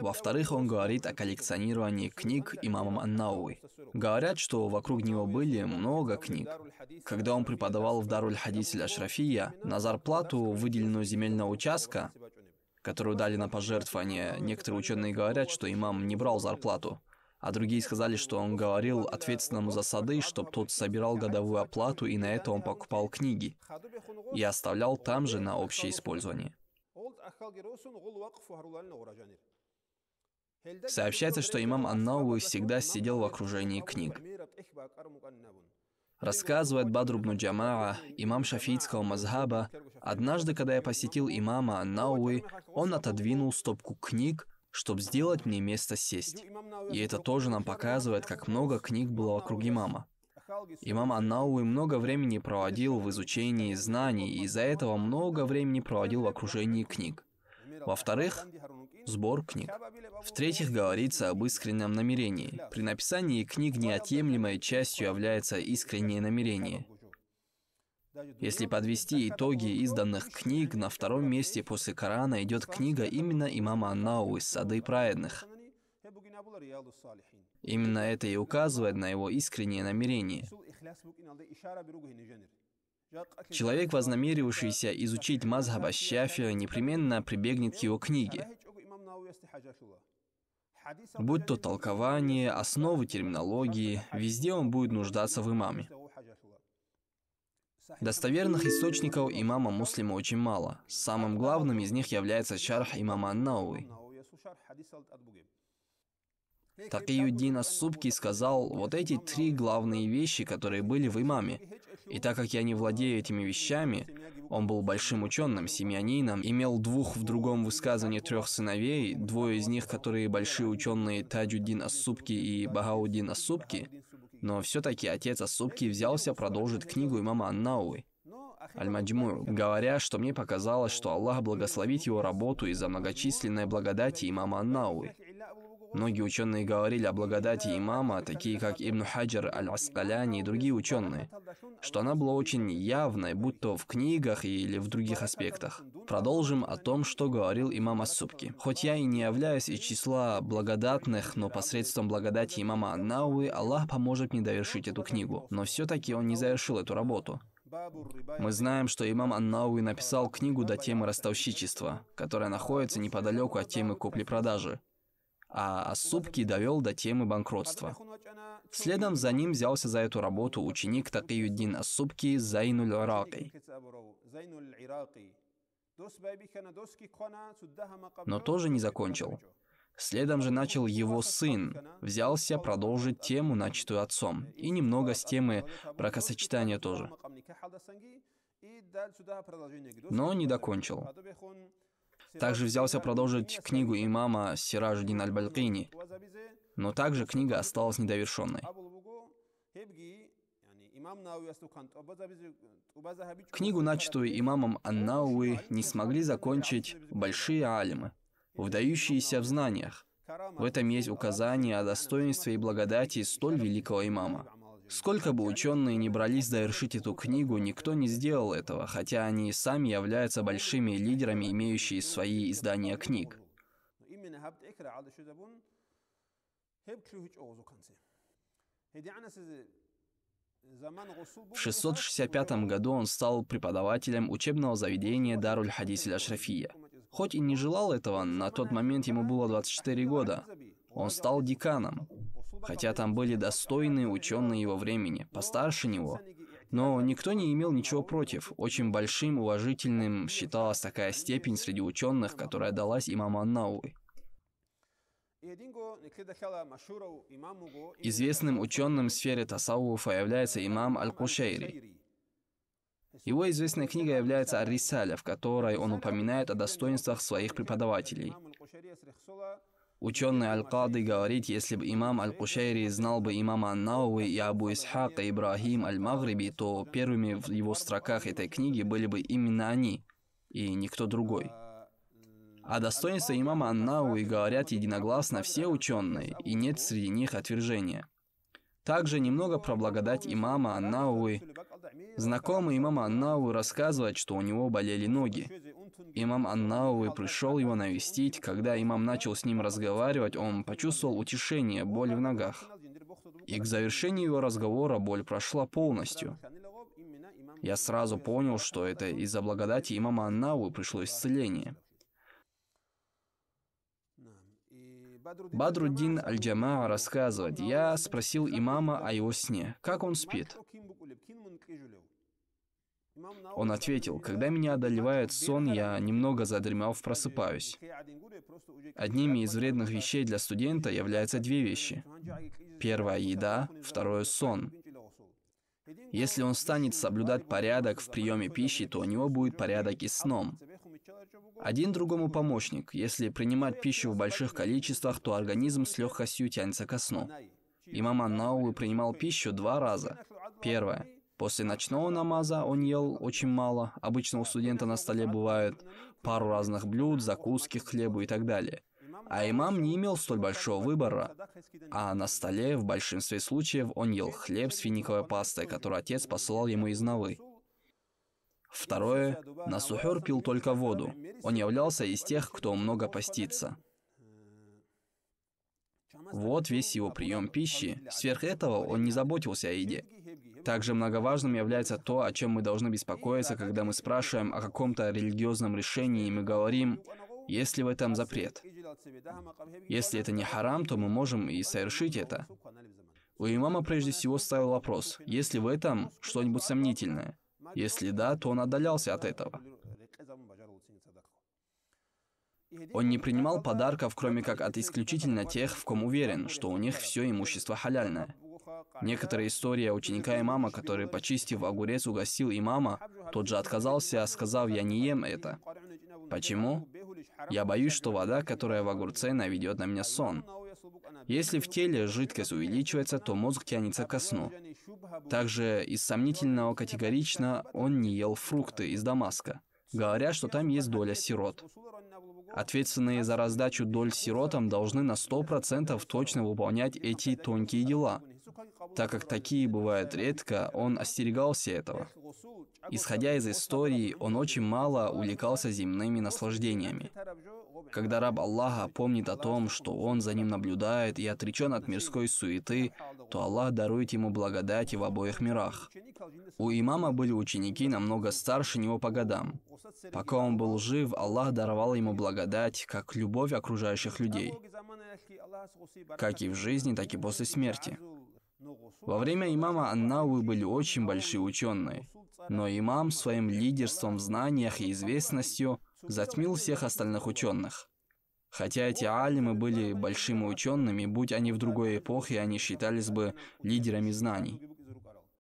Во-вторых, он говорит о коллекционировании книг имама Аннауи. Говорят, что вокруг него были много книг. Когда он преподавал в Даруль Хадисель Ашрафия, на зарплату, выделенную земельного участка, которую дали на пожертвование, некоторые ученые говорят, что имам не брал зарплату, а другие сказали, что он говорил ответственному за сады, чтобы тот собирал годовую оплату и на это он покупал книги и оставлял там же на общее использование. Сообщается, что имам Аннауи всегда сидел в окружении книг. Рассказывает Бадрубну Джамаа, имам шафиитского мазхаба, «Однажды, когда я посетил имама Аннауи, он отодвинул стопку книг, чтобы сделать мне место сесть. И это тоже нам показывает, как много книг было вокруг имама. Имам Аннауи много времени проводил в изучении знаний, и из-за этого много времени проводил в окружении книг. Во-вторых, сбор книг. В-третьих, говорится об искреннем намерении. При написании книг неотъемлемой частью является искреннее намерение. Если подвести итоги изданных книг, на втором месте после Корана идет книга именно имама Аннау из «Сады праведных». Именно это и указывает на его искреннее намерение. Человек, вознамерившийся изучить мазхаба Шафия, непременно прибегнет к его книге. Будь то толкование, основы терминологии, везде он будет нуждаться в имаме. Достоверных источников имама Муслима очень мало. Самым главным из них является шарх имама Аннауи. Такиюдин Ассубки сказал вот эти три главные вещи, которые были в имаме. И так как я не владею этими вещами, он был большим ученым, семьянином, имел двух в другом высказывании трех сыновей, двое из них, которые большие ученые Таджудин Ассубки и Багаудин Ассубки, но все-таки отец Ассубки взялся продолжить книгу имама Аннауи. Аль-Маджмур, говоря, что мне показалось, что Аллах благословит его работу из-за многочисленной благодати имама Аннауи. Многие ученые говорили о благодати имама, такие как Ибн Хаджар Аль-Аскаляни и другие ученые, что она была очень явной, будь то в книгах или в других аспектах. Продолжим о том, что говорил имам Ассубки. Хоть я и не являюсь из числа благодатных, но посредством благодати имама Аннауи Аллах поможет мне довершить эту книгу. Но все-таки он не завершил эту работу. Мы знаем, что имам Аннауи написал книгу до темы ростовщичества, которая находится неподалеку от темы купли-продажи а, а Субки довел до темы банкротства. Следом за ним взялся за эту работу ученик Такиюддин Ассубки Зайнуль ираки Но тоже не закончил. Следом же начал его сын, взялся продолжить тему, начатую отцом, и немного с темы бракосочетания тоже. Но не докончил. Также взялся продолжить книгу имама Сиражудин Аль-Балькини, но также книга осталась недовершенной. Книгу, начатую имамом Аннауи, не смогли закончить большие алимы, вдающиеся в знаниях. В этом есть указание о достоинстве и благодати столь великого имама. Сколько бы ученые ни брались завершить эту книгу, никто не сделал этого, хотя они и сами являются большими лидерами, имеющие свои издания книг. В 665 году он стал преподавателем учебного заведения Даруль Хадис Ашрафия. Хоть и не желал этого, на тот момент ему было 24 года. Он стал деканом хотя там были достойные ученые его времени, постарше него. Но никто не имел ничего против. Очень большим уважительным считалась такая степень среди ученых, которая далась имаму Аннауи. Известным ученым в сфере тасавуфа является имам Аль-Кушейри. Его известная книга является Ар-Рисаля, в которой он упоминает о достоинствах своих преподавателей. Ученый Аль-Кады говорит, если бы имам Аль-Кушайри знал бы имама Аннауи и Абу Исхака Ибрагим Аль-Магриби, то первыми в его строках этой книги были бы именно они, и никто другой. О а достоинстве имама Аннауи говорят единогласно все ученые, и нет среди них отвержения. Также немного проблагодать благодать имама Аннауи. Знакомый имама Аннауи рассказывает, что у него болели ноги. Имам Аннауи пришел его навестить. Когда имам начал с ним разговаривать, он почувствовал утешение, боль в ногах. И к завершению его разговора боль прошла полностью. Я сразу понял, что это из-за благодати имама Аннауи пришло исцеление. Бадруддин Аль-Джама рассказывает, я спросил имама о его сне, как он спит. Он ответил, «Когда меня одолевает сон, я немного задремал, просыпаюсь». Одними из вредных вещей для студента являются две вещи. первая еда, второе – сон. Если он станет соблюдать порядок в приеме пищи, то у него будет порядок и сном. Один другому помощник. Если принимать пищу в больших количествах, то организм с легкостью тянется ко сну. Имам Аннаулы принимал пищу два раза. Первое После ночного намаза он ел очень мало. Обычно у студента на столе бывает пару разных блюд, закуски хлебу и так далее. А имам не имел столь большого выбора. А на столе в большинстве случаев он ел хлеб с финиковой пастой, которую отец посылал ему из Навы. Второе. На сухер пил только воду. Он являлся из тех, кто много постится. Вот весь его прием пищи. Сверх этого он не заботился о еде. Также многоважным является то, о чем мы должны беспокоиться, когда мы спрашиваем о каком-то религиозном решении, и мы говорим, если в этом запрет. Если это не харам, то мы можем и совершить это. У имама прежде всего ставил вопрос, есть ли в этом что-нибудь сомнительное. Если да, то он отдалялся от этого. Он не принимал подарков, кроме как от исключительно тех, в ком уверен, что у них все имущество халяльное. Некоторые истории ученика имама, который, почистив огурец, угостил имама, тот же отказался, сказав «я не ем это». Почему? Я боюсь, что вода, которая в огурце, наведет на меня сон. Если в теле жидкость увеличивается, то мозг тянется ко сну. Также из сомнительного категорично он не ел фрукты из Дамаска. Говорят, что там есть доля сирот. Ответственные за раздачу доль сиротам должны на 100% точно выполнять эти тонкие дела – так как такие бывают редко, он остерегался этого. Исходя из истории, он очень мало увлекался земными наслаждениями. Когда раб Аллаха помнит о том, что он за ним наблюдает и отречен от мирской суеты, то Аллах дарует ему благодать и в обоих мирах. У имама были ученики намного старше него по годам. Пока он был жив, Аллах даровал ему благодать, как любовь окружающих людей, как и в жизни, так и после смерти. Во время имама Аннауи были очень большие ученые, но имам своим лидерством в знаниях и известностью затмил всех остальных ученых. Хотя эти алимы были большими учеными, будь они в другой эпохе, они считались бы лидерами знаний.